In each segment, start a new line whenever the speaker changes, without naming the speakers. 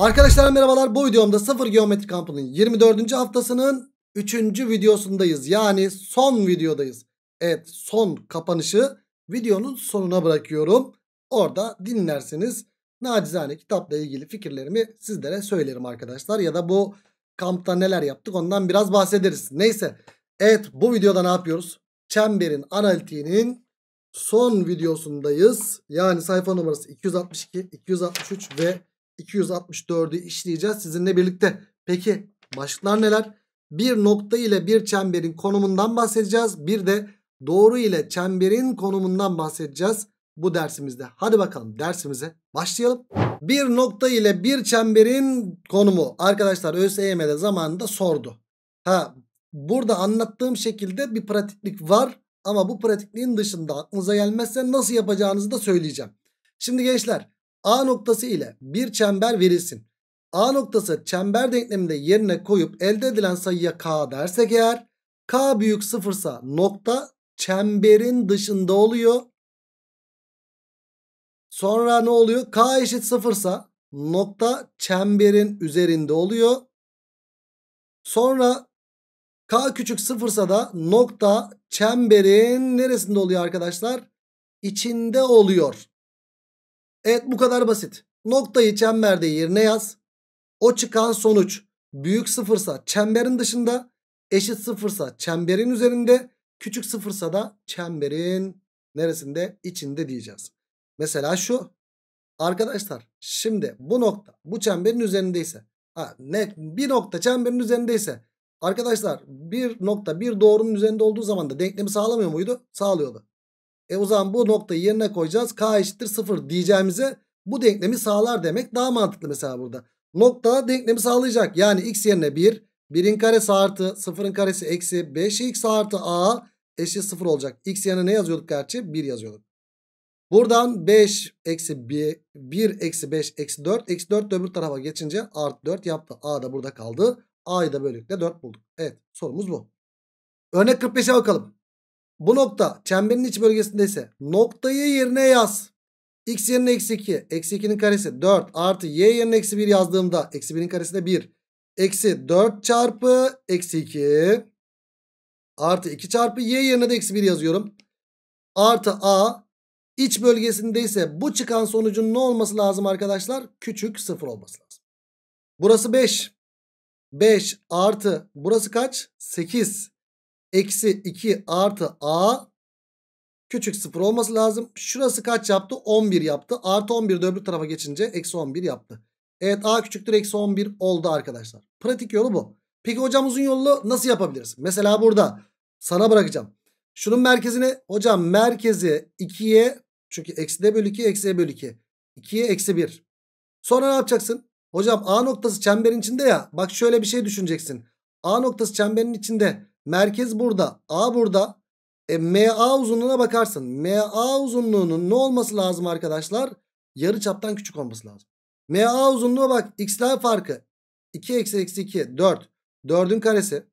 Arkadaşlar merhabalar bu videomda sıfır geometri kampının 24. haftasının 3. videosundayız. Yani son videodayız. Evet son kapanışı videonun sonuna bırakıyorum. Orada dinlersiniz. Nacizane kitapla ilgili fikirlerimi sizlere söylerim arkadaşlar. Ya da bu kampta neler yaptık ondan biraz bahsederiz. Neyse evet bu videoda ne yapıyoruz? Çemberin analitiğinin son videosundayız. Yani sayfa numarası 262, 263 ve 264'ü işleyeceğiz sizinle birlikte. Peki başlıklar neler? Bir nokta ile bir çemberin konumundan bahsedeceğiz. Bir de doğru ile çemberin konumundan bahsedeceğiz bu dersimizde. Hadi bakalım dersimize başlayalım. Bir nokta ile bir çemberin konumu arkadaşlar ÖSYM'de zamanında sordu. Ha burada anlattığım şekilde bir pratiklik var ama bu pratikliğin dışında aklınıza gelmezse nasıl yapacağınızı da söyleyeceğim. Şimdi gençler A noktası ile bir çember verilsin. A noktası çember denkleminde yerine koyup elde edilen sayıya K dersek eğer K büyük sıfırsa nokta çemberin dışında oluyor. Sonra ne oluyor? K eşit sıfırsa nokta çemberin üzerinde oluyor. Sonra K küçük sıfırsa da nokta çemberin neresinde oluyor arkadaşlar? İçinde oluyor. Evet bu kadar basit. Noktayı çemberde yerine yaz. O çıkan sonuç büyük sıfırsa çemberin dışında, eşit sıfırsa çemberin üzerinde, küçük sıfırsa da çemberin neresinde? içinde diyeceğiz. Mesela şu. Arkadaşlar şimdi bu nokta bu çemberin üzerindeyse ha, ne, bir nokta çemberin üzerindeyse arkadaşlar bir nokta bir doğrunun üzerinde olduğu zaman da denklemi sağlamıyor muydu? Sağlıyordu. E o zaman bu noktayı yerine koyacağız. K eşittir 0 diyeceğimize bu denklemi sağlar demek daha mantıklı mesela burada. Nokta denklemi sağlayacak. Yani x yerine 1, 1'in karesi artı 0'ın karesi eksi 5x artı a eşit 0 olacak. X yerine ne yazıyorduk gerçi? 1 yazıyorduk. Buradan 5 eksi 1, 1 eksi 5 eksi 4. Eksi 4 de öbür tarafa geçince artı 4 yaptı. A da burada kaldı. A'yı da böylelikle 4 bulduk. Evet sorumuz bu. Örnek 45'e bakalım. Bu nokta çemberin iç bölgesindeyse noktayı yerine yaz. X yerine eksi 2. Eksi 2'nin karesi 4 artı y yerine eksi 1 yazdığımda eksi 1'in karesi de 1. Eksi 4 çarpı eksi 2 artı 2 çarpı y yerine de eksi 1 yazıyorum. Artı a iç bölgesindeyse bu çıkan sonucun ne olması lazım arkadaşlar? Küçük 0 olması lazım. Burası 5. 5 artı burası kaç? 8 eksi 2 artı a küçük 0 olması lazım. Şurası kaç yaptı? 11 yaptı. Artı 11 de öbür tarafa geçince eksi 11 yaptı. Evet a küçüktür eksi 11 oldu arkadaşlar. Pratik yolu bu. Peki hocam uzun yolu nasıl yapabiliriz? Mesela burada sana bırakacağım. Şunun merkezine hocam merkezi 2'ye çünkü eksi de bölü 2 eksi e bölü 2. 2'ye eksi 1. Sonra ne yapacaksın? Hocam A noktası çemberin içinde ya. Bak şöyle bir şey düşüneceksin. A noktası çemberin içinde. Merkez burada. A burada. E, MA uzunluğuna bakarsın. MA uzunluğunun ne olması lazım arkadaşlar? Yarı çaptan küçük olması lazım. MA uzunluğuna bak. X'ler farkı. 2 eksi eksi 2 4. 4'ün karesi.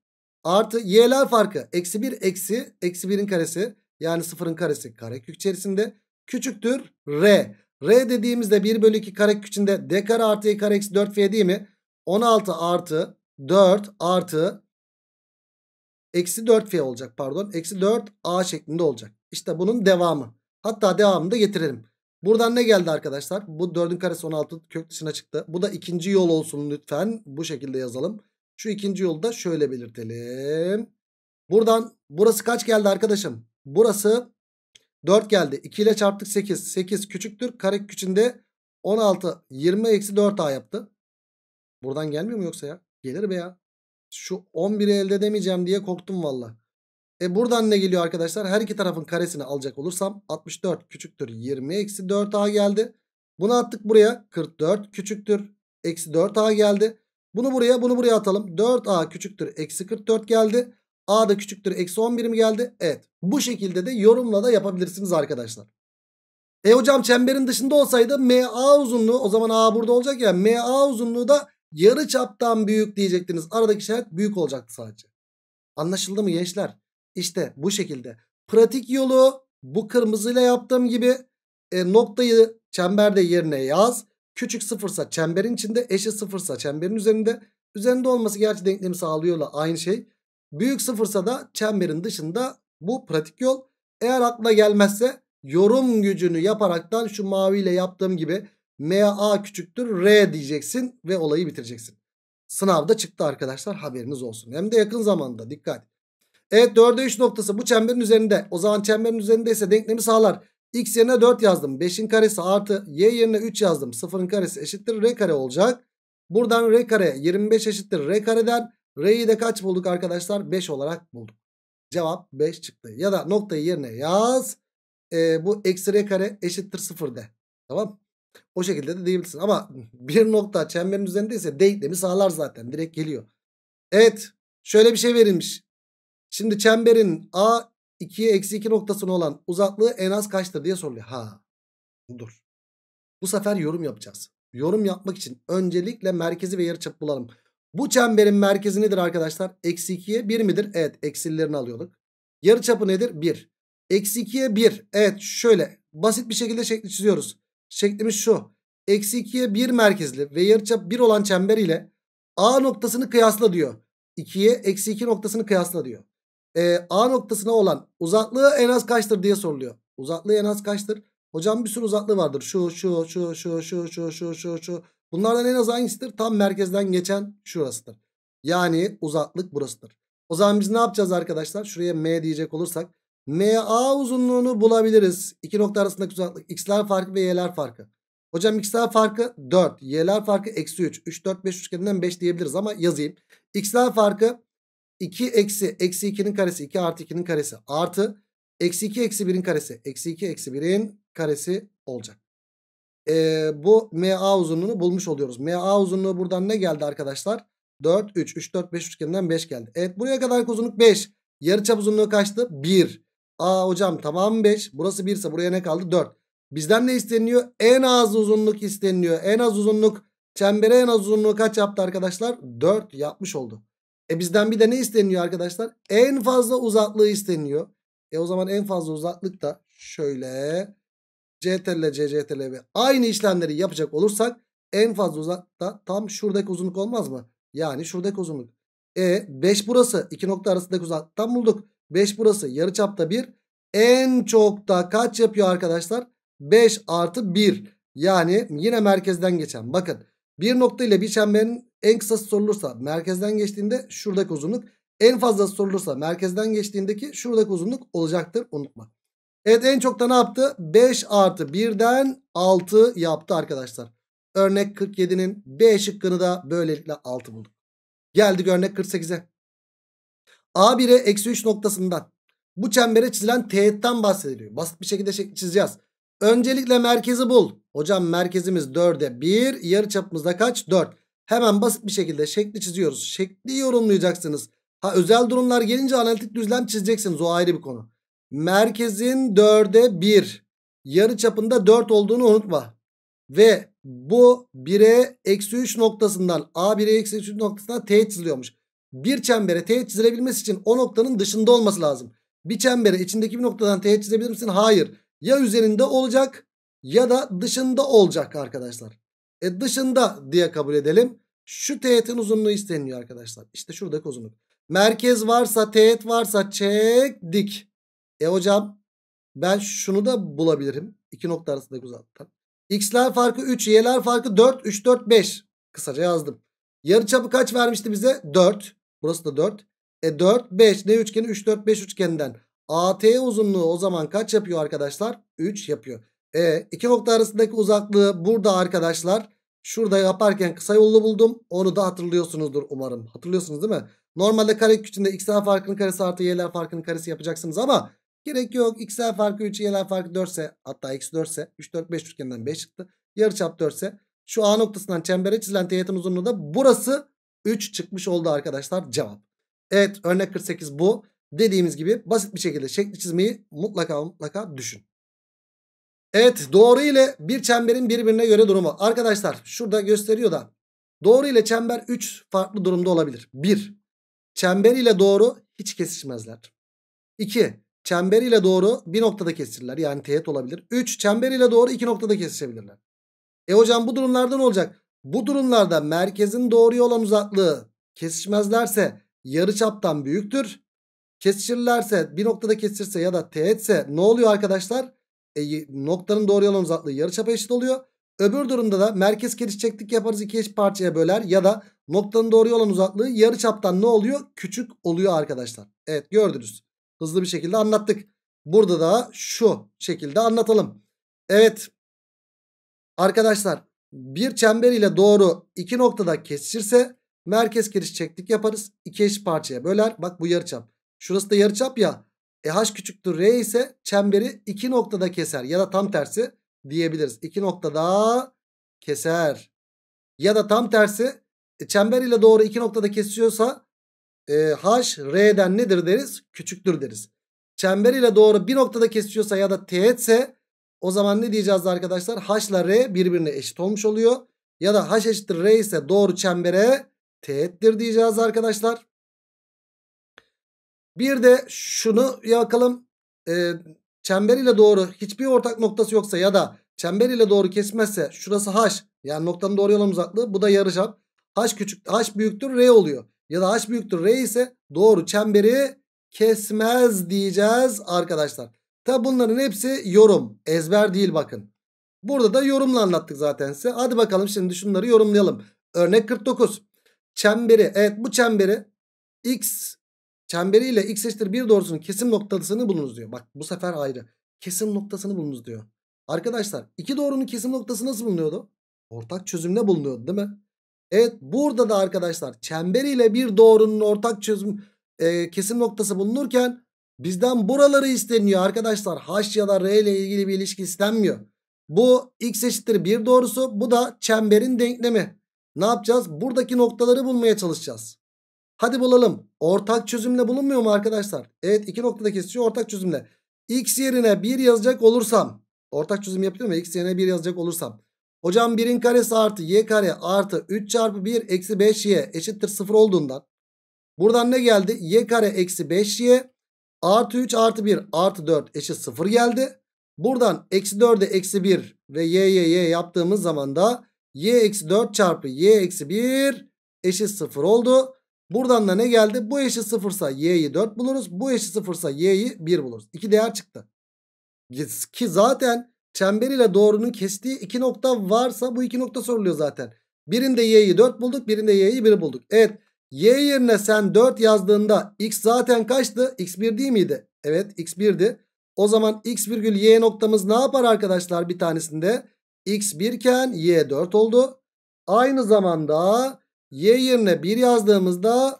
Artı y'ler farkı. Eksi 1 eksi. Eksi 1'in karesi. Yani 0'ın karesi karekök içerisinde. Küçüktür r. R dediğimizde 1 bölü 2 karekök içinde d kare artı y kare eksi 4 f değil mi? 16 artı 4 artı Eksi 4F olacak pardon. Eksi 4A şeklinde olacak. İşte bunun devamı. Hatta devamını da getirelim. Buradan ne geldi arkadaşlar? Bu 4'ün karesi 16 kök dışına çıktı. Bu da ikinci yol olsun lütfen. Bu şekilde yazalım. Şu ikinci yolu da şöyle belirtelim. Buradan burası kaç geldi arkadaşım? Burası 4 geldi. 2 ile çarptık 8. 8 küçüktür. Kare küçünde 16. 20 eksi 4A yaptı. Buradan gelmiyor mu yoksa ya? Gelir be ya. Şu 11'i elde edemeyeceğim diye korktum valla. E buradan ne geliyor arkadaşlar? Her iki tarafın karesini alacak olursam 64 küçüktür 20 eksi 4a geldi. Bunu attık buraya 44 küçüktür eksi 4a geldi. Bunu buraya bunu buraya atalım. 4a küçüktür eksi 44 geldi. a da küçüktür eksi 11 mi geldi? Evet. Bu şekilde de yorumla da yapabilirsiniz arkadaşlar. E hocam çemberin dışında olsaydı MA uzunluğu o zaman A burada olacak ya MA uzunluğu da Yarı çaptan büyük diyecektiniz. Aradaki işaret büyük olacaktı sadece. Anlaşıldı mı gençler? İşte bu şekilde. Pratik yolu bu kırmızıyla yaptığım gibi e, noktayı çemberde yerine yaz. Küçük sıfırsa çemberin içinde, eşit sıfırsa çemberin üzerinde. Üzerinde olması gerçi denklemi sağlıyorla aynı şey. Büyük sıfırsa da çemberin dışında bu pratik yol. Eğer aklına gelmezse yorum gücünü yaparaktan şu maviyle yaptığım gibi MA küçüktür R diyeceksin ve olayı bitireceksin. Sınavda çıktı arkadaşlar haberiniz olsun. Hem de yakın zamanda dikkat. Evet 4'e 3 noktası bu çemberin üzerinde. O zaman çemberin üzerindeyse denklemi sağlar. X yerine 4 yazdım. 5'in karesi artı Y yerine 3 yazdım. 0'ın karesi eşittir R kare olacak. Buradan R kare 25 eşittir R kareden. R'yi de kaç bulduk arkadaşlar? 5 olarak bulduk. Cevap 5 çıktı. Ya da noktayı yerine yaz. E, bu eksi R kare eşittir 0 de. Tamam o şekilde de diyebilirsin. Ama bir nokta çemberin üzerindeyse denklemi sağlar zaten. Direkt geliyor. Evet. Şöyle bir şey verilmiş. Şimdi çemberin A 2'ye eksi 2 noktasına olan uzaklığı en az kaçtır diye soruluyor. Ha. Dur. Bu sefer yorum yapacağız. Yorum yapmak için öncelikle merkezi ve yarıçapı bulalım. Bu çemberin merkezi nedir arkadaşlar? Eksi 2'ye 1 midir? Evet. Eksillerini alıyorduk. Yarıçapı nedir? 1. Eksi 2'ye 1. Evet şöyle basit bir şekilde şekli çiziyoruz. Şeklimiz şu. Eksi 2'ye 1 merkezli ve yarıçap 1 olan çember ile A noktasını kıyasla diyor. 2'ye eksi 2 noktasını kıyasla diyor. Ee, A noktasına olan uzaklığı en az kaçtır diye soruluyor. Uzaklığı en az kaçtır? Hocam bir sürü uzaklığı vardır. Şu, şu, şu, şu, şu, şu, şu, şu, şu. Bunlardan en az hangisidir? Tam merkezden geçen şurasıdır. Yani uzaklık burasıdır. O zaman biz ne yapacağız arkadaşlar? Şuraya M diyecek olursak MA uzunluğunu bulabiliriz. İki nokta arasındaki uzaklık. X'ler farkı ve Y'ler farkı. Hocam X'ler farkı 4. Y'ler farkı eksi 3. 3, 4, 5 üçgeninden 5 diyebiliriz ama yazayım. X'ler farkı 2 eksi. Eksi 2'nin karesi. 2 artı 2'nin karesi. Artı. Eksi 2 eksi 1'in karesi. Eksi 2 eksi 1'in karesi olacak. Ee, bu MA uzunluğunu bulmuş oluyoruz. MA uzunluğu buradan ne geldi arkadaşlar? 4, 3, 3, 4, 5 üçgeninden 5 geldi. Evet buraya kadar uzunluk 5. Yarıçap uzunluğu kaçtı? 1. A hocam tamam 5. Burası 1 ise buraya ne kaldı? 4. Bizden ne isteniyor? En az uzunluk isteniyor. En az uzunluk çembere en az uzunluğu kaç yaptı arkadaşlar? 4 yapmış oldu. E bizden bir de ne isteniyor arkadaşlar? En fazla uzaklığı isteniyor. E o zaman en fazla uzaklık da şöyle CTRL, CCTRL ve aynı işlemleri yapacak olursak en fazla uzaklık da tam şuradaki uzunluk olmaz mı? Yani şuradaki uzunluk. E 5 burası. 2 nokta arasındaki Tam bulduk. 5 burası. Yarıçapta 1. En çok da kaç yapıyor arkadaşlar? 5 artı 1. Yani yine merkezden geçen. Bakın bir nokta ile bir çemberin en kısası sorulursa merkezden geçtiğinde şuradaki uzunluk. En fazlası sorulursa merkezden geçtiğindeki şuradaki uzunluk olacaktır. Unutma. Evet en çok da ne yaptı? 5 artı 1'den 6 yaptı arkadaşlar. Örnek 47'nin B şıkkını da böylelikle 6 bulduk. Geldik örnek 48'e. A1'e eksi 3 noktasından bu çembere çizilen teğetten bahsediliyor. Basit bir şekilde çizeceğiz. Öncelikle merkezi bul. Hocam merkezimiz 4'e 1. Yarı çapımızda kaç? 4. Hemen basit bir şekilde şekli çiziyoruz. Şekli yorumlayacaksınız. Ha özel durumlar gelince analitik düzlem çizeceksiniz. O ayrı bir konu. Merkezin 4'e 1. Yarı çapında 4 olduğunu unutma. Ve bu 1'e eksi 3 noktasından A1'e eksi 3 noktasından teğet çiziliyormuş bir çembere teğet çizilebilmesi için o noktanın dışında olması lazım. Bir çembere içindeki bir noktadan teğet çizebilir misin? Hayır. Ya üzerinde olacak ya da dışında olacak arkadaşlar. E dışında diye kabul edelim. Şu teğetin uzunluğu isteniyor arkadaşlar. İşte şuradaki uzunluk. Merkez varsa teğet varsa çek dik. E hocam ben şunu da bulabilirim. İki nokta arasındaki uzaklıktan. X'ler farkı 3, Y'ler farkı 4, 3, 4, 5. Kısaca yazdım. Yarı çapı kaç vermişti bize? 4. Burası da 4. E 4 5 ne üçgeni 3 4 5 üçgeninden. AT uzunluğu o zaman kaç yapıyor arkadaşlar? 3 yapıyor. E iki nokta arasındaki uzaklığı burada arkadaşlar. Şurada yaparken kısa yolu buldum. Onu da hatırlıyorsunuzdur umarım. Hatırlıyorsunuz değil mi? Normalde kare küçüğünde x'ler farkının karesi artı y'ler farkının karesi yapacaksınız ama gerek yok. x'ler farkı 3, y'ler farkı 4 ise hatta x 4 ise 3, 4, 5 üçgeninden 5 çıktı. Yarıçap 4 ise şu A noktasından çembere çizilen teğetin uzunluğu da burası 3 çıkmış oldu arkadaşlar cevap. Evet örnek 48 bu. Dediğimiz gibi basit bir şekilde şekli çizmeyi mutlaka mutlaka düşün. Evet doğru ile bir çemberin birbirine göre durumu. Arkadaşlar şurada gösteriyor da doğru ile çember 3 farklı durumda olabilir. 1. Çember ile doğru hiç kesişmezler. 2. Çember ile doğru bir noktada kesişirler. Yani teğet olabilir. 3. Çember ile doğru iki noktada kesişebilirler. E hocam bu durumlarda ne olacak? Bu durumlarda merkezin doğruya olan uzaklığı kesişmezlerse yarıçaptan büyüktür. Kesişirlerse bir noktada kesişirse ya da teğetse ne oluyor arkadaşlar? E, noktanın doğruya olan uzaklığı yarıçapa eşit oluyor. Öbür durumda da merkez kesişeceklik yaparız iki eş parçaya böler ya da noktanın doğruya olan uzaklığı yarıçaptan ne oluyor? Küçük oluyor arkadaşlar. Evet gördünüz. Hızlı bir şekilde anlattık. Burada da şu şekilde anlatalım. Evet. Arkadaşlar bir çember ile doğru iki noktada kesişirse merkez çektik yaparız. İki eşit parçaya böler. Bak bu yarıçap. Şurası da yarıçap ya. E h küçüktür r ise çemberi iki noktada keser ya da tam tersi diyebiliriz. İki noktada keser. Ya da tam tersi e, çember ile doğru iki noktada kesiyorsa e, h r'den nedir deriz? Küçüktür deriz. Çember ile doğru bir noktada kesiyorsa ya da teğetse o zaman ne diyeceğiz arkadaşlar? H ile R birbirine eşit olmuş oluyor. Ya da H eşittir R ise doğru çembere teğettir diyeceğiz arkadaşlar. Bir de şunu yakalım. E, ee, çember ile doğru hiçbir ortak noktası yoksa ya da çember ile doğru kesmezse şurası H. Yani noktanın doğru olan uzaklığı bu da yarıçap. H küçük H büyüktür R oluyor. Ya da H büyüktür R ise doğru çemberi kesmez diyeceğiz arkadaşlar. Tabi bunların hepsi yorum. Ezber değil bakın. Burada da yorumla anlattık zaten size. Hadi bakalım şimdi şunları yorumlayalım. Örnek 49. Çemberi. Evet bu çemberi x çemberiyle x eşittir 1 doğrusunun kesim noktasını bulunuz diyor. Bak bu sefer ayrı. Kesim noktasını bulunuz diyor. Arkadaşlar iki doğrunun kesim noktası nasıl bulunuyordu? Ortak çözümle bulunuyordu değil mi? Evet burada da arkadaşlar çemberiyle bir doğrunun ortak çözüm e, kesim noktası bulunurken Bizden buraları isteniyor arkadaşlar. H ya da R ile ilgili bir ilişki istenmiyor. Bu x eşittir 1 doğrusu. Bu da çemberin denklemi. Ne yapacağız? Buradaki noktaları bulmaya çalışacağız. Hadi bulalım. Ortak çözümle bulunmuyor mu arkadaşlar? Evet iki noktada kesiyor ortak çözümle. X yerine 1 yazacak olursam. Ortak çözüm yapıyor mu? X yerine 1 yazacak olursam. Hocam 1'in karesi artı y kare artı 3 çarpı 1 eksi 5y eşittir 0 olduğundan. Buradan ne geldi? y kare eksi 5y Artı 3 artı 1 artı 4 eşit 0 geldi. Buradan eksi 4'e eksi 1 ve y y y yaptığımız zaman da y eksi 4 çarpı y eksi 1 eşit 0 oldu. Buradan da ne geldi? Bu eşit 0 ise y'yi 4 buluruz. Bu eşit 0 ise y'yi 1 buluruz. İki değer çıktı. Ki zaten çember ile doğrunun kestiği iki nokta varsa bu iki nokta soruluyor zaten. Birinde y'yi 4 bulduk birinde y'yi 1 bulduk. Evet Y yerine sen 4 yazdığında x zaten kaçtı? x1 değil miydi? Evet x1'di. O zaman x virgül y noktamız ne yapar arkadaşlar bir tanesinde? x1 iken y 4 oldu. Aynı zamanda y yerine 1 yazdığımızda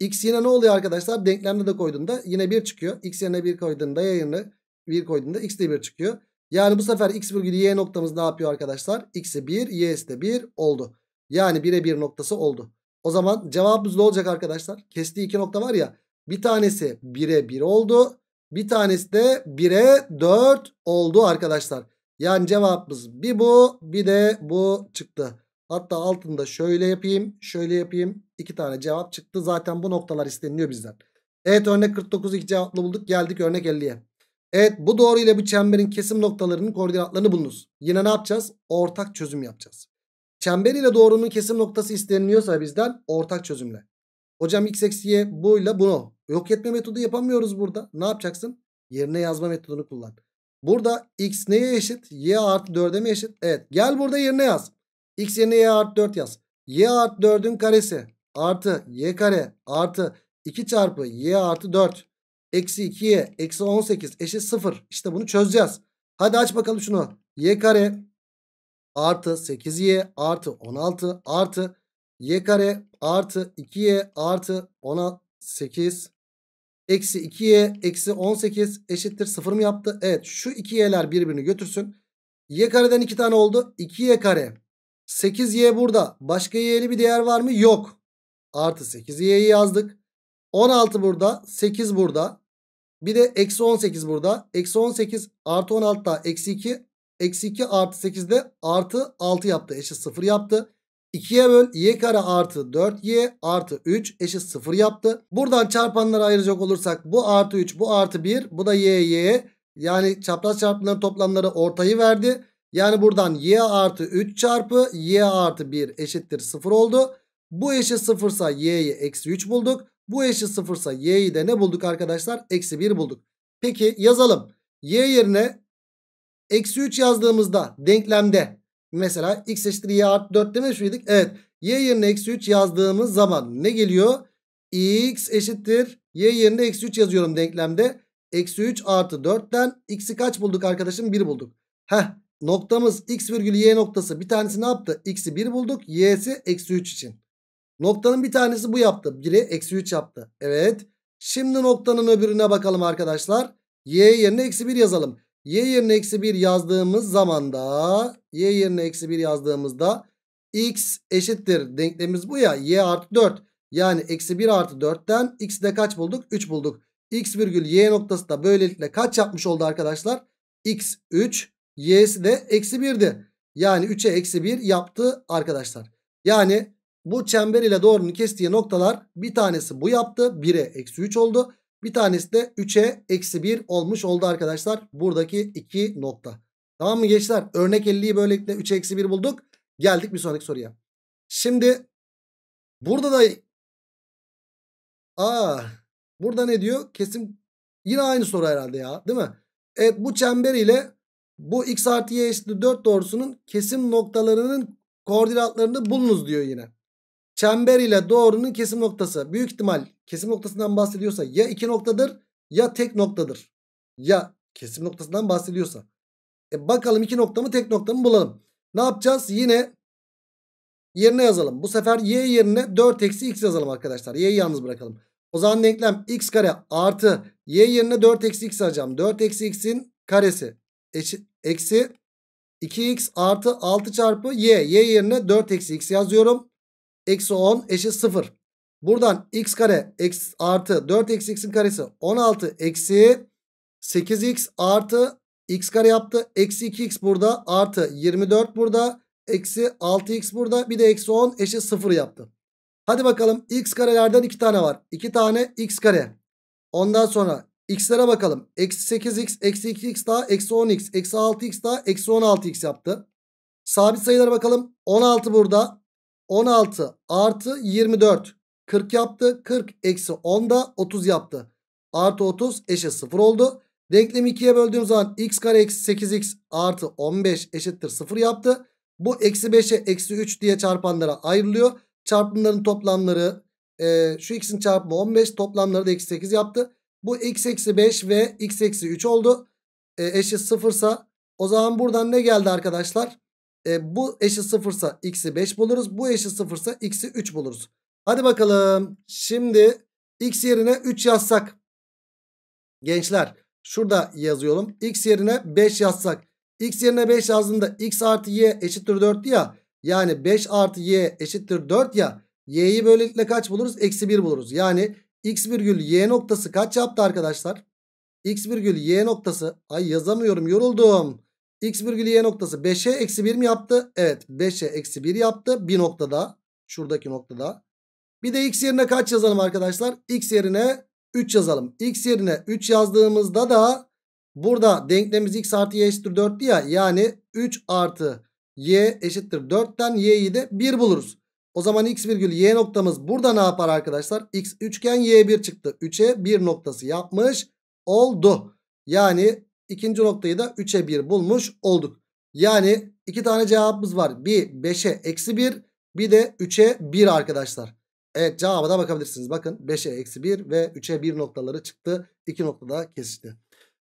x yine ne oluyor arkadaşlar? Denklemde de koyduğunda yine 1 çıkıyor. x yerine 1 koyduğunda y yerine 1 koyduğunda x de 1 çıkıyor. Yani bu sefer x virgül y noktamız ne yapıyor arkadaşlar? x'i 1 y'si de 1 oldu. Yani 1'e 1 noktası oldu. O zaman cevabımız ne olacak arkadaşlar? Kestiği iki nokta var ya. Bir tanesi 1'e 1 oldu. Bir tanesi de 1'e 4 oldu arkadaşlar. Yani cevabımız bir bu bir de bu çıktı. Hatta altında şöyle yapayım şöyle yapayım. iki tane cevap çıktı. Zaten bu noktalar isteniliyor bizden. Evet örnek 49 iki cevaplı bulduk. Geldik örnek 50'ye. Evet bu doğru ile bu çemberin kesim noktalarının koordinatlarını bulunuz. Yine ne yapacağız? Ortak çözüm yapacağız. Çember ile doğrunun kesim noktası isteniliyorsa bizden ortak çözümle. Hocam x eksi y buyla bunu. Yok etme metodu yapamıyoruz burada. Ne yapacaksın? Yerine yazma metodunu kullan. Burada x neye eşit? y artı 4'e mi eşit? Evet. Gel burada yerine yaz. x yerine y artı 4 yaz. y artı 4'ün karesi artı y kare artı 2 çarpı y artı 4 eksi 2y eksi 18 eşit 0. İşte bunu çözeceğiz. Hadi aç bakalım şunu. y kare artı 8y artı 16 artı y kare artı 2y artı 18 eksi 2y eksi 18 eşittir 0 mı yaptı? Evet şu 2y'ler birbirini götürsün. y kareden 2 tane oldu. 2y kare 8y burada. Başka y'li bir değer var mı? Yok. Artı 8y'yi yazdık. 16 burada 8 burada. Bir de eksi 18 burada. Eksi 18 artı 16 daha eksi 2 Eksi 2 artı 8 de artı 6 yaptı. Eşit 0 yaptı. 2'ye böl y kare artı 4y artı 3 eşit 0 yaptı. Buradan çarpanları ayıracak olursak bu artı 3 bu artı 1 bu da y y. Yani çapraz çarpımların toplamları ortayı verdi. Yani buradan y artı 3 çarpı y artı 1 eşittir 0 oldu. Bu eşit 0 ise y'yi eksi 3 bulduk. Bu eşit 0 ise y'yi de ne bulduk arkadaşlar? Eksi 1 bulduk. Peki yazalım. y yerine Eksi 3 yazdığımızda denklemde mesela x eşittir y artı 4 demiş miydik? Evet. Y yerine eksi 3 yazdığımız zaman ne geliyor? x eşittir y yerine eksi 3 yazıyorum denklemde. Eksi 3 artı 4'ten x'i kaç bulduk arkadaşım? 1 bulduk. Heh noktamız x virgül y noktası bir tanesi ne yaptı? x'i 1 bulduk. y'si eksi 3 için. Noktanın bir tanesi bu yaptı. Biri eksi 3 yaptı. Evet. Şimdi noktanın öbürüne bakalım arkadaşlar. y yerine eksi 1 yazalım. Y yerine eksi 1 yazdığımız zaman da y yerine eksi 1 yazdığımızda x eşittir. Denklemimiz bu ya y artı 4. Yani eksi 1 artı 4'ten x'de kaç bulduk? 3 bulduk. x virgül y noktası da böylelikle kaç yapmış oldu arkadaşlar? x 3 y'si de eksi 1'di. Yani 3'e eksi 1 yaptı arkadaşlar. Yani bu çember ile doğrunun kestiği noktalar bir tanesi bu yaptı. 1'e eksi 3 oldu. Bir tanesi de 3'e eksi 1 olmuş oldu arkadaşlar. Buradaki 2 nokta. Tamam mı gençler? Örnek 50'yi böylelikle 3'e eksi 1 bulduk. Geldik bir sonraki soruya. Şimdi burada da aa burada ne diyor? Kesin yine aynı soru herhalde ya değil mi? Evet bu çember ile bu x artı y eşittir 4 doğrusunun kesim noktalarının koordinatlarını bulunuz diyor yine. Çember ile doğrunun kesim noktası. Büyük ihtimal kesim noktasından bahsediyorsa ya iki noktadır ya tek noktadır. Ya kesim noktasından bahsediyorsa. E bakalım iki nokta mı tek nokta mı bulalım. Ne yapacağız? Yine yerine yazalım. Bu sefer y yerine 4 eksi x yazalım arkadaşlar. y'yi yalnız bırakalım. O zaman denklem x kare artı y yerine 4 eksi x alacağım. 4 eksi x'in karesi eksi 2x artı 6 çarpı y. y yerine 4 eksi x yazıyorum eksi 10 eşit 0. Buradan x kare eksi, artı 4 eksi x'in karesi 16 eksi 8x artı x kare yaptı. Eksi 2x burada artı 24 burada eksi 6x burada bir de eksi 10 eşit 0 yaptı. Hadi bakalım x karelerden 2 tane var. 2 tane x kare. Ondan sonra x'lere bakalım. Eksi 8x eksi 2x daha eksi 10x eksi 6x daha eksi 16x yaptı. Sabit sayılara bakalım. 16 burada 16 artı 24 40 yaptı. 40 eksi 10 da 30 yaptı. Artı 30 eşit 0 oldu. Denklemi 2'ye böldüğüm zaman x kare eksi 8x artı 15 eşittir 0 yaptı. Bu eksi 5'e eksi 3 diye çarpanlara ayrılıyor. Çarpımların toplamları e, şu x'in çarpımı 15 toplamları da eksi 8 yaptı. Bu x eksi 5 ve x eksi 3 oldu. E, eşit 0 ise o zaman buradan ne geldi arkadaşlar? E, bu eşit sıfırsa x'i 5 buluruz. Bu eşit sıfırsa x'i 3 buluruz. Hadi bakalım. Şimdi x yerine 3 yazsak. Gençler şurada yazıyorum. x yerine 5 yazsak. x yerine 5 yazdığımda x artı y eşittir 4 ya. Yani 5 artı y eşittir 4 ya. y'yi böylelikle kaç buluruz? Eksi 1 buluruz. Yani x virgül y noktası kaç yaptı arkadaşlar? x virgül y noktası. Ay yazamıyorum yoruldum. X virgül Y noktası 5'e eksi 1 mi yaptı? Evet 5'e eksi 1 yaptı. Bir noktada. Şuradaki noktada. Bir de X yerine kaç yazalım arkadaşlar? X yerine 3 yazalım. X yerine 3 yazdığımızda da burada denklemimiz X artı Y eşittir 4'tü ya. Yani 3 artı Y eşittir 4'ten Y'yi de 1 buluruz. O zaman X virgül Y noktamız burada ne yapar arkadaşlar? X üçgen Y1 çıktı. 3'e 1 noktası yapmış oldu. Yani İkinci noktayı da 3'e 1 bulmuş olduk. Yani iki tane cevabımız var. Bir 5'e eksi 1 bir de 3'e 1 arkadaşlar. Evet cevaba da bakabilirsiniz. Bakın 5'e eksi 1 ve 3'e 1 noktaları çıktı. İki noktada kesişti.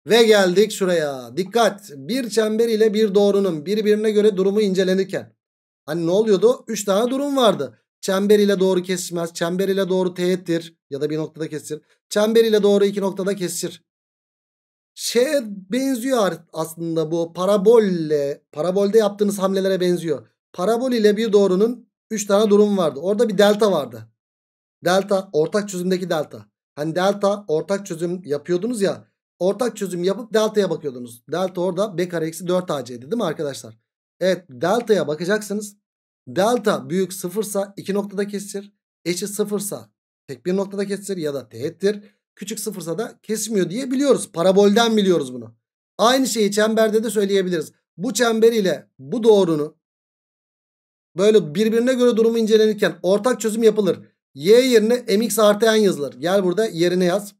Ve geldik şuraya. Dikkat bir çember ile bir doğrunun birbirine göre durumu incelenirken. Hani ne oluyordu? 3 tane durum vardı. Çember ile doğru kesişmez. Çember ile doğru teğettir ya da bir noktada kesişir. Çember ile doğru iki noktada kesişir şeye benziyor aslında bu parabolle parabolde yaptığınız hamlelere benziyor. Parabol ile bir doğrunun 3 tane durum vardı. Orada bir delta vardı. Delta ortak çözümdeki delta. Hani delta ortak çözüm yapıyordunuz ya. Ortak çözüm yapıp delta'ya bakıyordunuz. Delta orada b kare eksi 4 ac'ydi değil mi arkadaşlar? Evet delta'ya bakacaksınız. Delta büyük sıfırsa iki noktada kesir. Eşi sıfırsa tek bir noktada kesir ya da teğettir. Küçük sıfırsa da kesmiyor diye biliyoruz. Parabolden biliyoruz bunu. Aynı şeyi çemberde de söyleyebiliriz. Bu çember ile bu doğrunu böyle birbirine göre durumu incelenirken ortak çözüm yapılır. Y yerine mx artı n yazılır. Gel burada yerine yaz.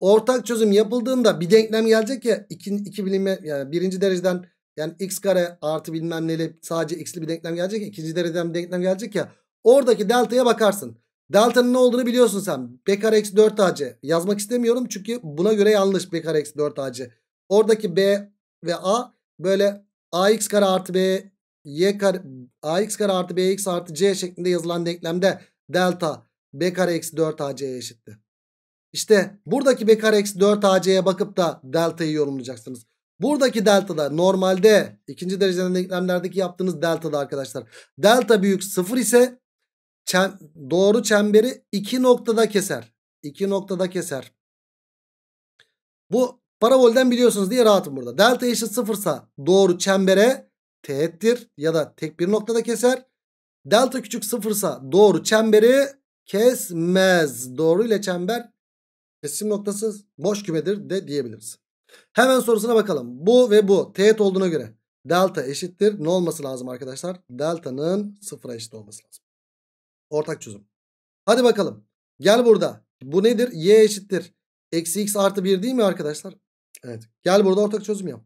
Ortak çözüm yapıldığında bir denklem gelecek ya. iki, iki bilime, yani birinci dereceden yani x kare artı bilmem neyle sadece x'li bir denklem gelecek ya. ikinci dereceden bir denklem gelecek ya. Oradaki delta'ya bakarsın. Delta'nın ne olduğunu biliyorsun sen. B kare 4 AC. Yazmak istemiyorum çünkü buna göre yanlış B kare 4 AC. Oradaki B ve A böyle AX kare artı B y kare AX kare artı BX artı C şeklinde yazılan denklemde delta B kare 4 AC'ye eşitti. İşte buradaki B kare 4 AC'ye bakıp da delta'yı yorumlayacaksınız. Buradaki delta da normalde ikinci dereceden denklemlerdeki yaptığınız delta'da arkadaşlar delta büyük 0 ise çem, doğru çemberi iki noktada keser. İki noktada keser. Bu parabolden biliyorsunuz diye rahatım burada. Delta eşit sıfırsa doğru çembere teğettir ya da tek bir noktada keser. Delta küçük sıfırsa doğru çemberi kesmez. Doğru ile çember kesim noktası boş kümedir de diyebiliriz. Hemen sorusuna bakalım. Bu ve bu teğet olduğuna göre delta eşittir. Ne olması lazım arkadaşlar? Delta'nın sıfıra eşit olması lazım. Ortak çözüm. Hadi bakalım. Gel burada. Bu nedir? Y eşittir. Eksi x artı 1 değil mi arkadaşlar? Evet. Gel burada ortak çözüm yap.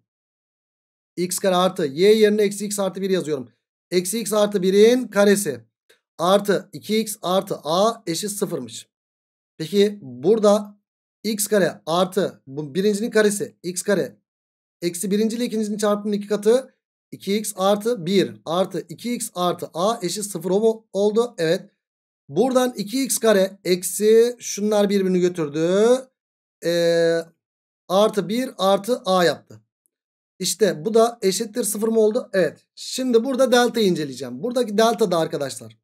x kare artı y yerine eksi x artı 1 yazıyorum. Eksi x artı 1'in karesi. Artı 2x artı a eşit sıfırmış. Peki burada x kare artı bu birincinin karesi x kare eksi birinci ile ikincinin çarpımının iki katı 2x artı 1 artı 2x artı a eşit 0 oldu. Evet. Buradan 2x kare eksi şunlar birbirini götürdü. Ee, artı 1 artı a yaptı. İşte bu da eşittir 0 mı oldu? Evet. Şimdi burada delta'yı inceleyeceğim. Buradaki delta da arkadaşlar.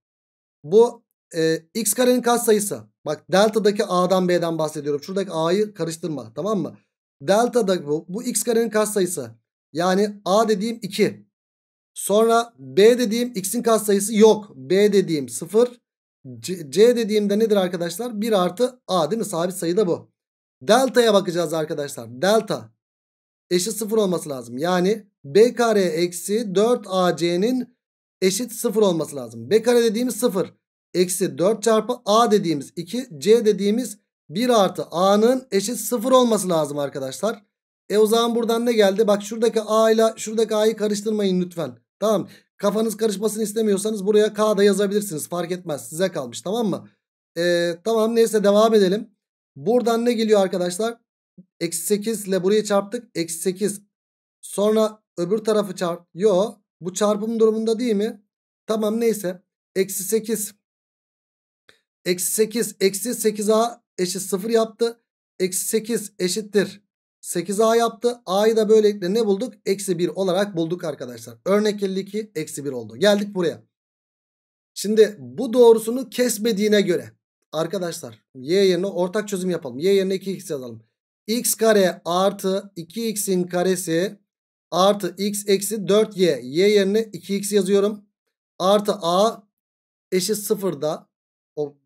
Bu e, x karenin katsayısı. Bak delta'daki a'dan b'den bahsediyorum. Şuradaki a'yı karıştırma tamam mı? Delta'da bu, bu x karenin katsayısı. Yani a dediğim 2. Sonra b dediğim x'in katsayısı yok. b dediğim 0. C, C dediğimde nedir arkadaşlar? 1 artı A değil mi? Sabit sayıda bu. Delta'ya bakacağız arkadaşlar. Delta eşit 0 olması lazım. Yani B kare eksi 4AC'nin eşit 0 olması lazım. B kare dediğimiz 0. Eksi 4 çarpı A dediğimiz 2. C dediğimiz 1 artı A'nın eşit 0 olması lazım arkadaşlar. E o zaman buradan ne geldi? Bak şuradaki A ile şuradaki A'yı karıştırmayın lütfen. Tamam. Kafanız karışmasını istemiyorsanız buraya K da yazabilirsiniz. Fark etmez size kalmış tamam mı? Ee, tamam neyse devam edelim. Buradan ne geliyor arkadaşlar? Eksi 8 ile buraya çarptık. Eksi 8. Sonra öbür tarafı çarp. Yo bu çarpım durumunda değil mi? Tamam neyse. Eksi 8. Eksi 8. Eksi 8a eşit 0 yaptı. Eksi 8 eşittir. 8A yaptı. A'yı da böylelikle ne bulduk? Eksi 1 olarak bulduk arkadaşlar. Örnek 52 eksi 1 oldu. Geldik buraya. Şimdi bu doğrusunu kesmediğine göre arkadaşlar y yerine ortak çözüm yapalım. Y yerine 2x yazalım. x kare artı 2x'in karesi artı x eksi 4y. Y yerine 2x yazıyorum. Artı a eşit sıfırda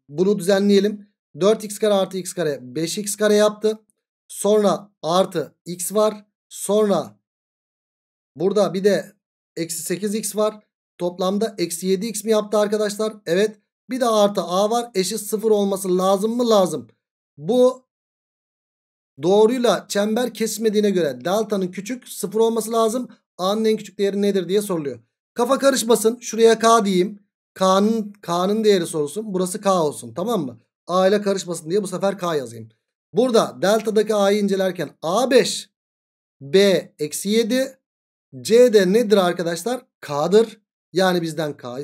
bunu düzenleyelim. 4x kare artı x kare 5x kare yaptı. Sonra artı x var. Sonra burada bir de eksi 8x var. Toplamda eksi 7x mi yaptı arkadaşlar? Evet. Bir de artı a var. Eşit 0 olması lazım mı? Lazım. Bu doğruyla çember kesmediğine göre delta'nın küçük 0 olması lazım. A'nın en küçük değeri nedir diye soruluyor. Kafa karışmasın. Şuraya k diyeyim. K'nın K'nın değeri sorulsun. Burası k olsun. Tamam mı? A ile karışmasın diye bu sefer k yazayım. Burada delta'daki a'yı incelerken a 5 b eksi 7 c de nedir arkadaşlar? K'dır. Yani bizden k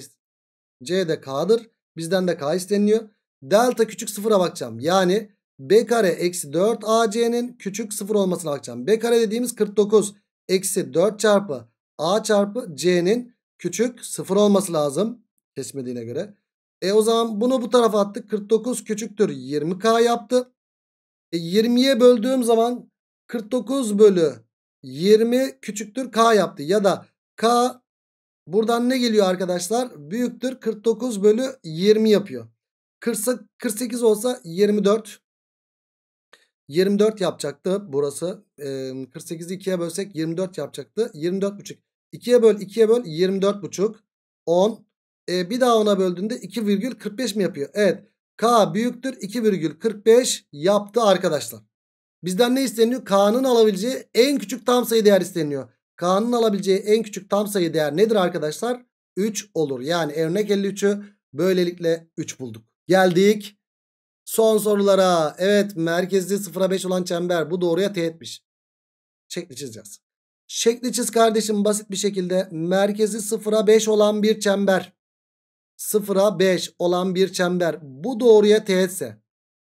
c de k'dır. Bizden de k isteniliyor. Delta küçük sıfıra bakacağım. Yani b kare eksi 4 ac'nin küçük sıfır olmasına bakacağım. b kare dediğimiz 49 eksi 4 çarpı a çarpı c'nin küçük sıfır olması lazım. Kesmediğine göre. E o zaman bunu bu tarafa attık. 49 küçüktür 20k yaptı. 20'ye e, böldüğüm zaman 49 bölü 20 küçüktür K yaptı. Ya da K buradan ne geliyor arkadaşlar? Büyüktür 49 bölü 20 yapıyor. 48 olsa 24. 24 yapacaktı burası. E, 48'i 2'ye bölsek 24 yapacaktı. 24 buçuk 2'ye böl 2'ye böl 24 buçuk 10. E, bir daha ona böldüğünde 2,45 mi yapıyor? Evet. K büyüktür 2,45 yaptı arkadaşlar. Bizden ne isteniyor? K'nın alabileceği en küçük tam sayı değer isteniyor. K'nın alabileceği en küçük tam sayı değer nedir arkadaşlar? 3 olur. Yani örnek 53'ü böylelikle 3 bulduk. Geldik son sorulara. Evet merkezli 0'a 5 olan çember bu doğruya teğetmiş. Şekli çizeceğiz. Şekli çiz kardeşim basit bir şekilde. Merkezi 0'a 5 olan bir çember. 0'a 5 olan bir çember bu doğruya teğetse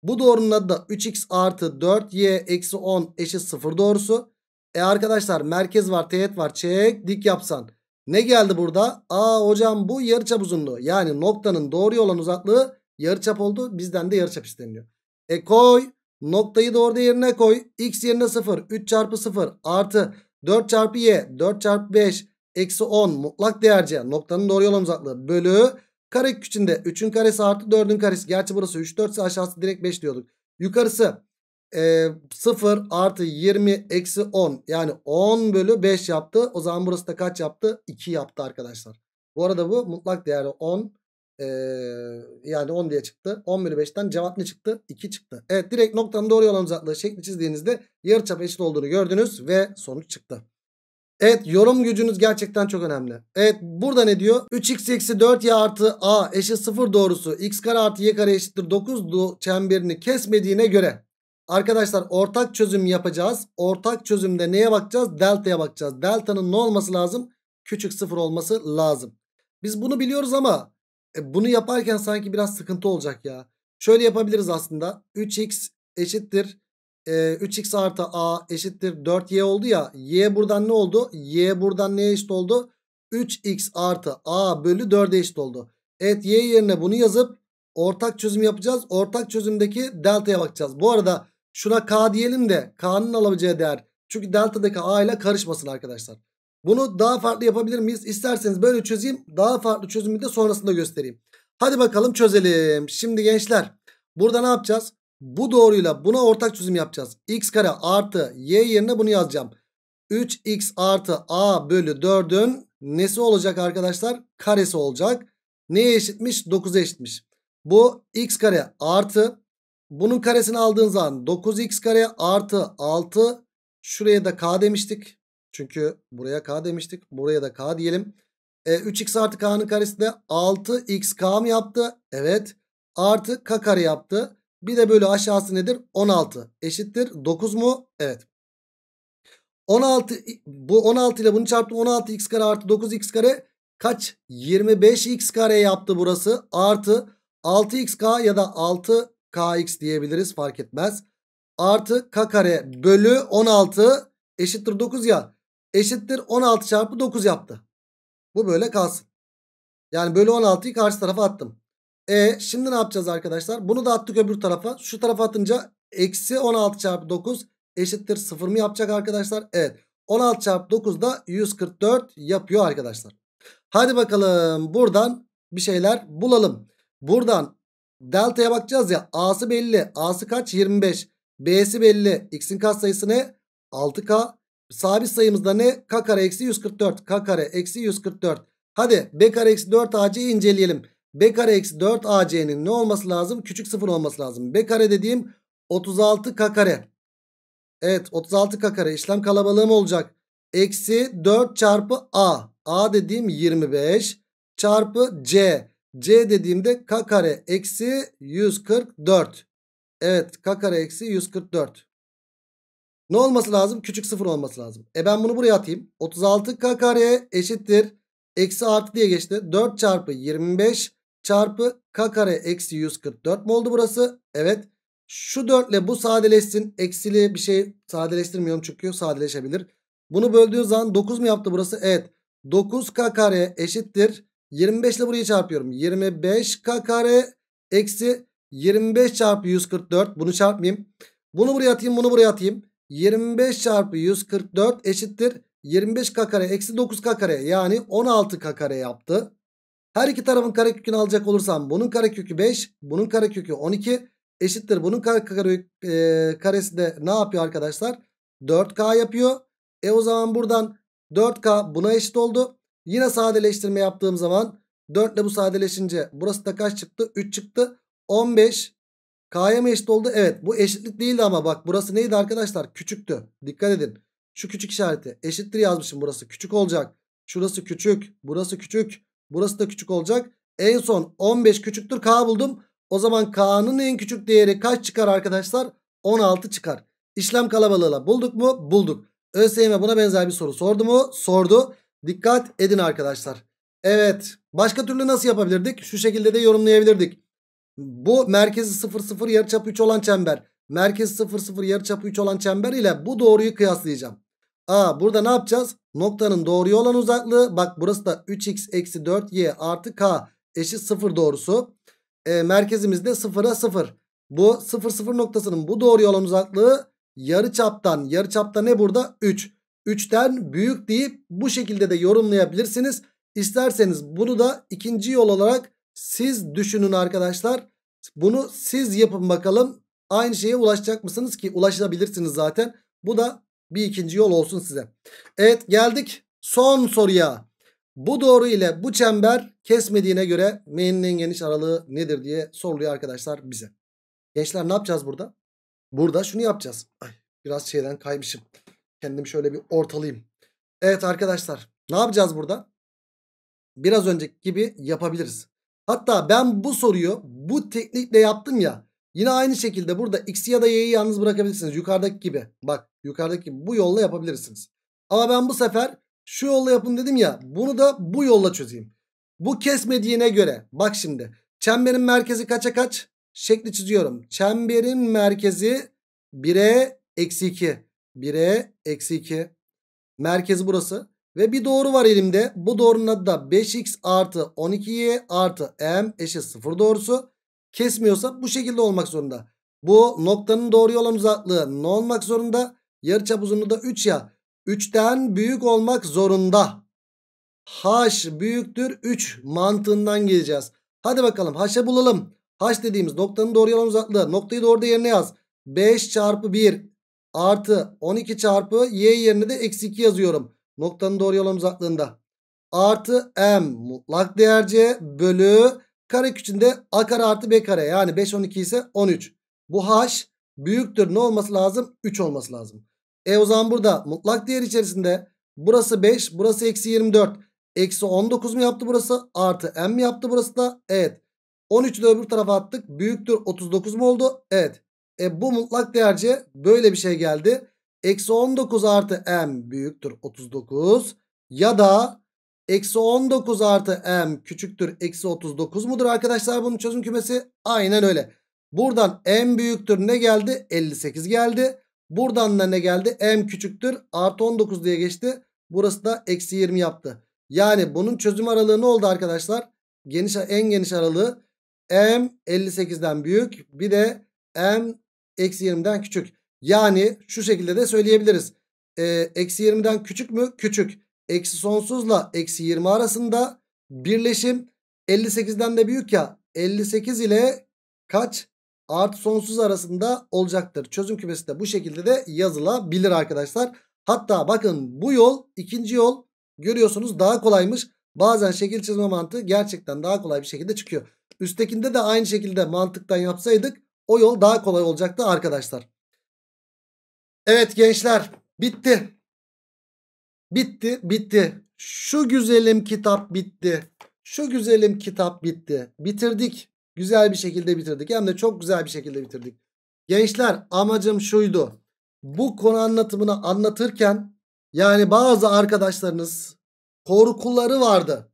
bu doğrunun adı da 3x artı 4y eksi 10 eşit 0 doğrusu. E arkadaşlar merkez var teğet var çek dik yapsan. Ne geldi burada? Aa hocam bu yarıçap uzunluğu. Yani noktanın doğru olan uzaklığı yarıçap oldu. Bizden de yarıçap isteniyor. E koy noktayı da yerine koy. X yerine 0 3 çarpı 0 artı 4 çarpı y 4 çarpı 5 eksi 10 mutlak değerce noktanın doğru olan uzaklığı bölü Kare içinde 3'ün karesi artı 4'ün karesi. Gerçi burası 3 4 ise aşağısı direkt 5 diyorduk. Yukarısı e, 0 artı 20 eksi 10 yani 10 bölü 5 yaptı. O zaman burası da kaç yaptı? 2 yaptı arkadaşlar. Bu arada bu mutlak değeri 10 e, yani 10 diye çıktı. 10 bölü 5'ten cevap ne çıktı? 2 çıktı. Evet direkt noktanın doğru olan uzaklığı şekli çizdiğinizde yarıçap eşit olduğunu gördünüz ve sonuç çıktı. Evet yorum gücünüz gerçekten çok önemli. Evet burada ne diyor? 3x eksi 4 y artı a eşit 0 doğrusu x kare artı y kare eşittir 9 çemberini kesmediğine göre. Arkadaşlar ortak çözüm yapacağız. Ortak çözümde neye bakacağız? Delta'ya bakacağız. Delta'nın ne olması lazım? Küçük 0 olması lazım. Biz bunu biliyoruz ama e, bunu yaparken sanki biraz sıkıntı olacak ya. Şöyle yapabiliriz aslında. 3x eşittir e, ee, 3x artı a eşittir 4y oldu ya. Y buradan ne oldu? Y buradan neye eşit oldu? 3x artı a bölü 4'e eşit oldu. Evet y yerine bunu yazıp ortak çözüm yapacağız. Ortak çözümdeki delta'ya bakacağız. Bu arada şuna k diyelim de k'nın alabileceği değer. Çünkü delta'daki a ile karışmasın arkadaşlar. Bunu daha farklı yapabilir miyiz? İsterseniz böyle çözeyim. Daha farklı çözümü de sonrasında göstereyim. Hadi bakalım çözelim. Şimdi gençler burada ne yapacağız? Bu doğruyla buna ortak çözüm yapacağız. X kare artı y yerine bunu yazacağım. 3x artı a bölü 4'ün nesi olacak arkadaşlar? Karesi olacak. Neye eşitmiş? 9'a eşitmiş. Bu x kare artı bunun karesini aldığın zaman 9x kare artı 6 şuraya da k demiştik. Çünkü buraya k demiştik. Buraya da k diyelim. E, 3x artı k'nın karesi de 6xk mı yaptı? Evet. Artı k kare yaptı. Bir de bölü aşağısı nedir? 16 eşittir 9 mu? Evet. 16 bu 16 ile bunu çarptım 16x kare artı 9x kare kaç? 25x kare yaptı burası. Artı 6xk ya da 6kx diyebiliriz fark etmez. Artı k kare bölü 16 eşittir 9 ya. Eşittir 16 çarpı 9 yaptı. Bu böyle kalsın. Yani bölü 16'yı karşı tarafa attım. E şimdi ne yapacağız arkadaşlar? Bunu da attık öbür tarafa. Şu tarafa atınca eksi 16 çarpı 9 eşittir 0 mı yapacak arkadaşlar? Evet. 16 çarpı 9 da 144 yapıyor arkadaşlar. Hadi bakalım buradan bir şeyler bulalım. Buradan delta'ya bakacağız ya. A'sı belli. A'sı kaç? 25. B'si belli. X'in katsayısı ne? 6K. Sabit sayımızda ne? K kare eksi 144. K kare eksi 144. Hadi B kare eksi 4 ağacı inceleyelim. B kare eksi 4 AC'nin ne olması lazım? Küçük sıfır olması lazım. B kare dediğim 36 K kare. Evet 36 K kare işlem kalabalığım olacak. Eksi 4 çarpı A. A dediğim 25 çarpı C. C dediğimde K kare eksi 144. Evet K kare eksi 144. Ne olması lazım? Küçük sıfır olması lazım. E ben bunu buraya atayım. 36 K kare eşittir. Eksi artı diye geçti. 4 çarpı 25 çarpı k kare eksi 144 mi oldu burası? Evet. Şu 4 ile bu sadeleşsin. Eksili bir şey sadeleştirmiyorum çünkü sadeleşebilir. Bunu böldüğün zaman 9 mu yaptı burası? Evet. 9k kare eşittir. 25 ile burayı çarpıyorum. 25k kare eksi 25 çarpı 144. Bunu çarpmayayım. Bunu buraya atayım bunu buraya atayım. 25 çarpı 144 eşittir. 25k kare eksi 9k kare yani 16k kare yaptı. Her iki tarafın karekökünü alacak olursam bunun karekökü 5, bunun karekökü 12 eşittir. Bunun kare, kare, e, karesi de ne yapıyor arkadaşlar? 4K yapıyor. E o zaman buradan 4K buna eşit oldu. Yine sadeleştirme yaptığım zaman 4 ile bu sadeleşince burası da kaç çıktı? 3 çıktı. 15 K'ya mı eşit oldu? Evet bu eşitlik değildi ama bak burası neydi arkadaşlar? Küçüktü. Dikkat edin. Şu küçük işareti eşittir yazmışım burası. Küçük olacak. Şurası küçük. Burası küçük. Burası da küçük olacak. En son 15 küçüktür K buldum. O zaman K'nın en küçük değeri kaç çıkar arkadaşlar? 16 çıkar. İşlem kalabalığıyla bulduk mu? Bulduk. ÖSYM buna benzer bir soru sordu mu? Sordu. Dikkat edin arkadaşlar. Evet. Başka türlü nasıl yapabilirdik? Şu şekilde de yorumlayabilirdik. Bu merkezi 0,0 yarıçap 3 olan çember. Merkezi 0,0 yarıçap 3 olan çember ile bu doğruyu kıyaslayacağım. A burada ne yapacağız? Noktanın doğruya olan uzaklığı. Bak burası da 3x eksi 4y artı k eşit 0 doğrusu. E, merkezimiz de 0'a 0. Bu 0 0 noktasının bu doğruya olan uzaklığı yarı çaptan. Yarı çapta ne burada? 3. 3'ten büyük deyip bu şekilde de yorumlayabilirsiniz. İsterseniz bunu da ikinci yol olarak siz düşünün arkadaşlar. Bunu siz yapın bakalım. Aynı şeye ulaşacak mısınız ki ulaşabilirsiniz zaten. Bu da bir ikinci yol olsun size. Evet geldik son soruya. Bu doğru ile bu çember kesmediğine göre menin en geniş aralığı nedir diye soruluyor arkadaşlar bize. Gençler ne yapacağız burada? Burada şunu yapacağız. Ay, biraz şeyden kaymışım. Kendimi şöyle bir ortalayayım. Evet arkadaşlar ne yapacağız burada? Biraz önceki gibi yapabiliriz. Hatta ben bu soruyu bu teknikle yaptım ya. Yine aynı şekilde burada x ya da y'yi yalnız bırakabilirsiniz. Yukarıdaki gibi. Bak Yukarıdaki bu yolla yapabilirsiniz. Ama ben bu sefer şu yolla yapın dedim ya. Bunu da bu yolla çözeyim. Bu kesmediğine göre bak şimdi. Çemberin merkezi kaça kaç? Şekli çiziyorum. Çemberin merkezi 1'e eksi 2. 1'e eksi 2. Merkezi burası. Ve bir doğru var elimde. Bu doğrunun adı da 5x artı 12y artı m eşit 0 doğrusu. Kesmiyorsa bu şekilde olmak zorunda. Bu noktanın doğru olan uzaklığı ne olmak zorunda? Yarıçap uzunluğu da 3 ya. 3'ten büyük olmak zorunda. H büyüktür 3 mantığından geleceğiz. Hadi bakalım H'ı bulalım. H dediğimiz noktanın doğru yalan uzaklığı. Noktayı doğru da yerine yaz. 5 çarpı 1 artı 12 çarpı y yerine de eksi 2 yazıyorum. Noktanın doğru yalan uzaklığında. Artı m mutlak değer c bölü kare küçüğünde a kare artı b kare. Yani 5 12 ise 13. Bu h büyüktür ne olması lazım? 3 olması lazım. E o zaman burada mutlak değer içerisinde burası 5 burası eksi 24. Eksi 19 mu yaptı burası? Artı m mi yaptı burası da? Evet. 13'ü de öbür tarafa attık. Büyüktür 39 mu oldu? Evet. E bu mutlak değerce böyle bir şey geldi. Eksi 19 artı m büyüktür 39. Ya da eksi 19 artı m küçüktür eksi 39 mudur arkadaşlar bunun çözüm kümesi? Aynen öyle. Buradan m büyüktür ne geldi? 58 geldi. Buradan da ne geldi? M küçüktür. Artı 19 diye geçti. Burası da eksi 20 yaptı. Yani bunun çözüm aralığı ne oldu arkadaşlar? Geniş, en geniş aralığı M 58'den büyük. Bir de M eksi 20'den küçük. Yani şu şekilde de söyleyebiliriz. Ee, eksi ee, 20'den küçük mü? Küçük. Eksi sonsuzla eksi 20 arasında birleşim 58'den de büyük ya. 58 ile kaç? artı sonsuz arasında olacaktır. Çözüm kümesi de bu şekilde de yazılabilir arkadaşlar. Hatta bakın bu yol ikinci yol görüyorsunuz daha kolaymış. Bazen şekil çizme mantığı gerçekten daha kolay bir şekilde çıkıyor. Üsttekinde de aynı şekilde mantıktan yapsaydık o yol daha kolay olacaktı arkadaşlar. Evet gençler bitti. Bitti bitti. Şu güzelim kitap bitti. Şu güzelim kitap bitti. Bitirdik. Güzel bir şekilde bitirdik. Hem de çok güzel bir şekilde bitirdik. Gençler amacım şuydu. Bu konu anlatımını anlatırken yani bazı arkadaşlarınız korkuları vardı.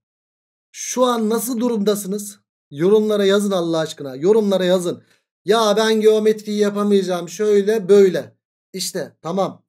Şu an nasıl durumdasınız? Yorumlara yazın Allah aşkına. Yorumlara yazın. Ya ben geometriyi yapamayacağım şöyle böyle. İşte tamam.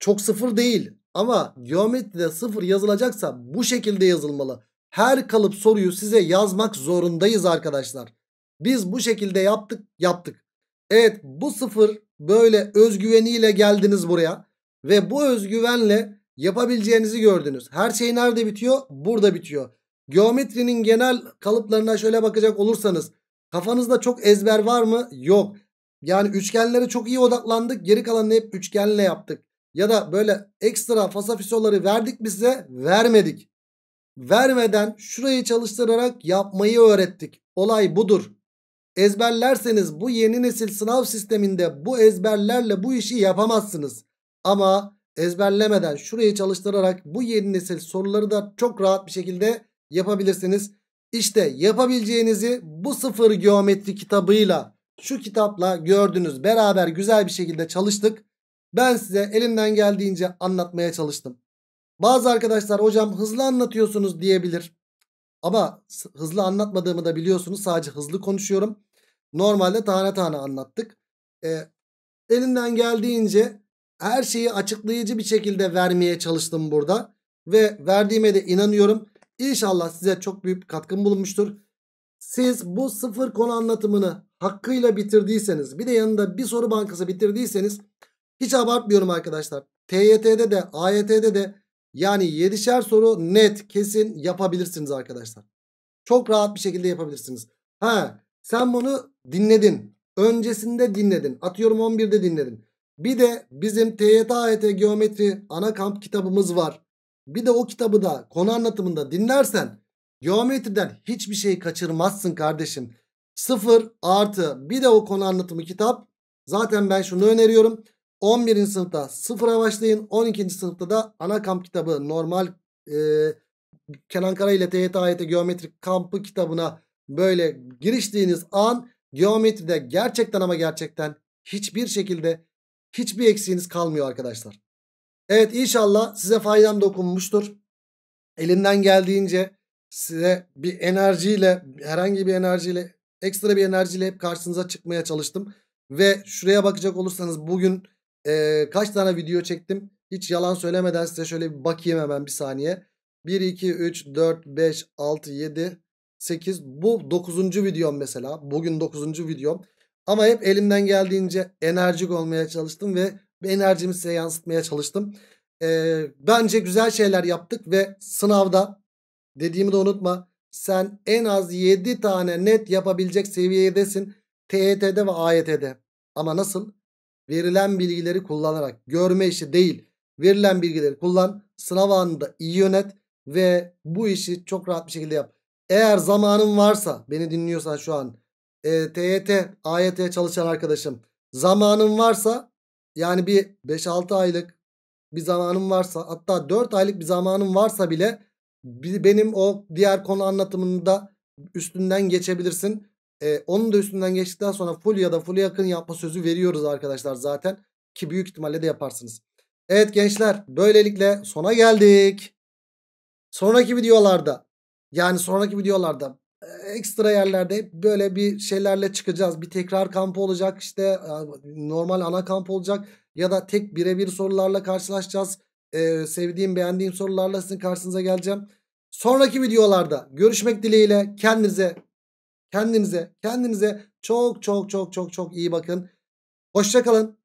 Çok sıfır değil ama geometride sıfır yazılacaksa bu şekilde yazılmalı. Her kalıp soruyu size yazmak zorundayız arkadaşlar. Biz bu şekilde yaptık yaptık. Evet bu sıfır böyle özgüveniyle geldiniz buraya. Ve bu özgüvenle yapabileceğinizi gördünüz. Her şey nerede bitiyor? Burada bitiyor. Geometrinin genel kalıplarına şöyle bakacak olursanız kafanızda çok ezber var mı? Yok. Yani üçgenlere çok iyi odaklandık. Geri kalanını hep üçgenle yaptık. Ya da böyle ekstra fasafisoları verdik mi size? Vermedik. Vermeden şurayı çalıştırarak yapmayı öğrettik. Olay budur ezberlerseniz bu yeni nesil sınav sisteminde bu ezberlerle bu işi yapamazsınız. Ama ezberlemeden şurayı çalıştırarak bu yeni nesil soruları da çok rahat bir şekilde yapabilirsiniz. İşte yapabileceğinizi bu sıfır geometri kitabıyla şu kitapla gördünüz. Beraber güzel bir şekilde çalıştık. Ben size elimden geldiğince anlatmaya çalıştım. Bazı arkadaşlar hocam hızlı anlatıyorsunuz diyebilir. Ama hızlı anlatmadığımı da biliyorsunuz. Sadece hızlı konuşuyorum. Normalde tane tane anlattık. E, elimden geldiğince her şeyi açıklayıcı bir şekilde vermeye çalıştım burada. Ve verdiğime de inanıyorum. İnşallah size çok büyük katkım bulunmuştur. Siz bu sıfır konu anlatımını hakkıyla bitirdiyseniz bir de yanında bir soru bankası bitirdiyseniz hiç abartmıyorum arkadaşlar. TYT'de de AYT'de de yani 7'şer soru net kesin yapabilirsiniz arkadaşlar. Çok rahat bir şekilde yapabilirsiniz. Ha sen bunu dinledin. Öncesinde dinledin. Atıyorum 11'de dinledin. Bir de bizim TYT AYT Geometri ana kamp kitabımız var. Bir de o kitabı da konu anlatımında dinlersen geometriden hiçbir şey kaçırmazsın kardeşim. 0 artı bir de o konu anlatımı kitap. Zaten ben şunu öneriyorum. 11. sınıfta sıfıra başlayın. 12. sınıfta da ana kamp kitabı normal e, Kenan Kara ile TYT AYT Geometrik Kampı kitabına böyle giriştiğiniz an geometride gerçekten ama gerçekten hiçbir şekilde hiçbir eksiğiniz kalmıyor arkadaşlar. Evet inşallah size faydam dokunmuştur. Elimden geldiğince size bir enerjiyle herhangi bir enerjiyle ekstra bir enerjiyle hep karşınıza çıkmaya çalıştım. Ve şuraya bakacak olursanız bugün e, kaç tane video çektim. Hiç yalan söylemeden size şöyle bir bakayım hemen bir saniye. 1, 2, 3, 4, 5, 6, 7, 8 bu 9. videom mesela bugün 9. videom ama hep elimden geldiğince enerjik olmaya çalıştım ve enerjimi size yansıtmaya çalıştım. Ee, bence güzel şeyler yaptık ve sınavda dediğimi de unutma sen en az 7 tane net yapabilecek seviyedesin TYT'de e ve AYT'de ama nasıl verilen bilgileri kullanarak görme işi değil verilen bilgileri kullan sınav anında iyi yönet ve bu işi çok rahat bir şekilde yap. Eğer zamanın varsa beni dinliyorsan şu an e, TYT, AYT çalışan arkadaşım zamanın varsa yani bir 5-6 aylık bir zamanım varsa hatta 4 aylık bir zamanım varsa bile benim o diğer konu anlatımında üstünden geçebilirsin. Ee, onun da üstünden geçtikten sonra full ya da full yakın yapma sözü veriyoruz arkadaşlar zaten. Ki büyük ihtimalle de yaparsınız. Evet gençler böylelikle sona geldik. Sonraki videolarda yani sonraki videolarda ekstra yerlerde böyle bir şeylerle çıkacağız. Bir tekrar kampı olacak işte normal ana kamp olacak ya da tek birebir sorularla karşılaşacağız. Ee, sevdiğim beğendiğim sorularla sizin karşınıza geleceğim. Sonraki videolarda görüşmek dileğiyle kendinize kendinize kendinize çok çok çok çok çok iyi bakın. Hoşçakalın.